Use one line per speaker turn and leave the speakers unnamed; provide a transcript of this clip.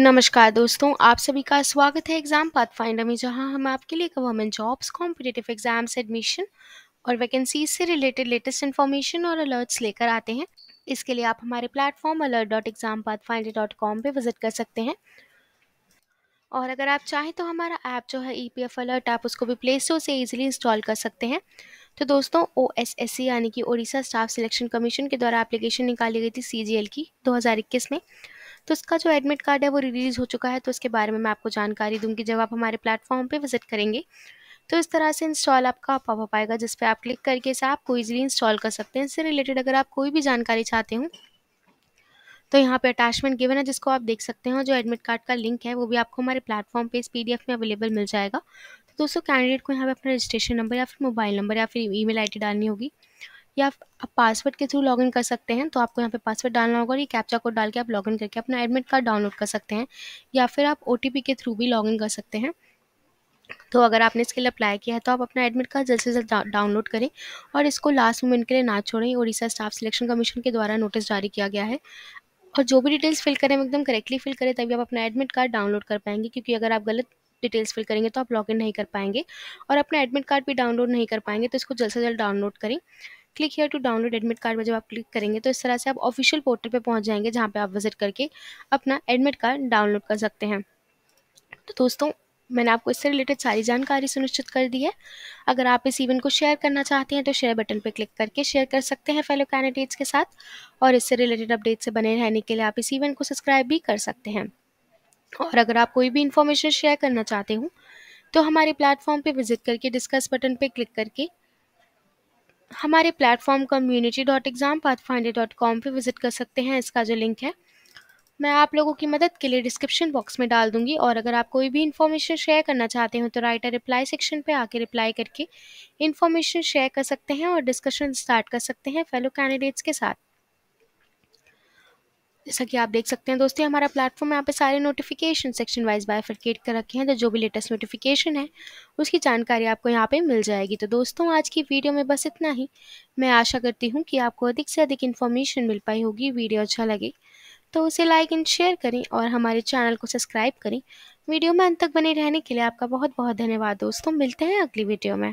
नमस्कार दोस्तों आप सभी का स्वागत है एग्ज़ाम फाइंडर में जहां हम आपके लिए government jobs competitive exams admission और वैकेंसीज से रिलेटेड लेटेस्ट इन्फॉर्मेशन और अलर्ट्स लेकर आते हैं इसके लिए आप हमारे platform alert dot exam finder dot com पर विजिट कर सकते हैं और अगर आप चाहें तो हमारा ऐप जो है ई पी एफ अलर्ट आप उसको भी प्ले स्टोर से ईजिली इंस्टॉल कर सकते हैं तो दोस्तों ओ एस एस सी यानी कि ओडिशा स्टाफ सिलेक्शन कमीशन के द्वारा एप्लीकेशन निकाली गई थी सी जी एल की दो हज़ार इक्कीस में तो इसका जो एडमिट कार्ड है वो रिलीज़ हो चुका है तो इसके बारे में मैं आपको जानकारी दूंगी जब आप हमारे प्लेटफॉर्म पे विजिट करेंगे तो इस तरह से इंस्टॉल आपका पॉपअप आएगा जिस पर आप क्लिक करके इसे आप कोई इंस्टॉल कर सकते हैं इससे रिलेटेड अगर आप कोई भी जानकारी चाहते हो तो यहाँ पे अटैचमेंट गिवन है जिसको आप देख सकते हैं जो एडमिट कार्ड का लिंक है वो भी आपको हमारे प्लेटफॉर्म पे इस पीडीएफ में अवेलेबल मिल जाएगा तो दोस्तों कैंडिडेट को यहाँ पे अपना रजिस्ट्रेशन नंबर या फिर मोबाइल नंबर या फिर ईमेल आईडी डालनी होगी या आप पासवर्ड के थ्रू लॉगिन कर सकते हैं तो आपको यहाँ पे पासवर्ड डालना होगा और ये कैप्चा कोड डाल के आप लॉगिन करके अपना एडमिट कार्ड डाउनलोड कर सकते हैं या फिर आप ओ के थ्रू भी लॉगिन कर सकते हैं तो अगर आपने इसके लिए अप्लाई किया है तो आप अपना एडमिट कार्ड जल्द से जल्द डाउनलोड करें और इसको लास्ट मोमेंट के लिए ना छोड़ें उड़ीसा स्टाफ सिलेक्शन कमीशन के द्वारा नोटिस जारी किया गया है और जो भी डिटेल्स फिल करें एकदम करेक्टली फिल करें तभी आप अपना एडमिट कार्ड डाउनलोड कर पाएंगे क्योंकि अगर आप गलत डिटेल्स फिल करेंगे तो आप लॉगिन नहीं कर पाएंगे और अपना एडमिट कार्ड भी डाउनलोड नहीं कर पाएंगे तो इसको जल्द से जल्द डाउनलोड करें click here to download admit card पर जब आप क्लिक करेंगे तो इस तरह से आप ऑफिशियल पोर्टल पर पहुँच जाएंगे जहाँ पर आप विजिट करके अपना एडमिट कार्ड डाउनलोड कर सकते हैं तो दोस्तों मैंने आपको इससे रिलेटेड सारी जानकारी सुनिश्चित कर दी है अगर आप इस इवेंट को शेयर करना चाहते हैं तो शेयर बटन पर क्लिक करके शेयर कर सकते हैं फेलो कैंडिडेट्स के साथ और इससे रिलेटेड अपडेट से बने रहने के लिए आप इस इवेंट को सब्सक्राइब भी कर सकते हैं और अगर आप कोई भी इन्फॉर्मेशन शेयर करना चाहते हो तो हमारे प्लेटफॉर्म पर विजिट करके डिस्कस बटन पर क्लिक करके हमारे platform community dot exam path finder dot com पर विज़िट कर सकते हैं इसका जो लिंक है मैं आप लोगों की मदद के लिए डिस्क्रिप्शन बॉक्स में डाल दूंगी और अगर आप कोई भी इन्फॉर्मेशन शेयर करना चाहते हो तो राइटर रिप्लाई सेक्शन पे आके रिप्लाई करके इन्फॉर्मेशन शेयर कर सकते हैं और डिस्कशन स्टार्ट कर सकते हैं फेलो कैंडिडेट्स के साथ जैसा कि आप देख सकते हैं दोस्तों हमारा प्लेटफॉर्म यहाँ पे सारे नोटिफिकेशन सेक्शन वाइज बायफिकेट कर रखे हैं तो जो भी लेटेस्ट नोटिफिकेशन है उसकी जानकारी आपको यहाँ पे मिल जाएगी तो दोस्तों आज की वीडियो में बस इतना ही मैं आशा करती हूँ कि आपको अधिक से अधिक इन्फॉर्मेशन मिल पाई होगी वीडियो अच्छा लगे तो उसे लाइक एंड शेयर करें और हमारे चैनल को सब्सक्राइब करें वीडियो में अंत तक बने रहने के लिए आपका बहुत बहुत धन्यवाद दोस्तों मिलते हैं अगली वीडियो में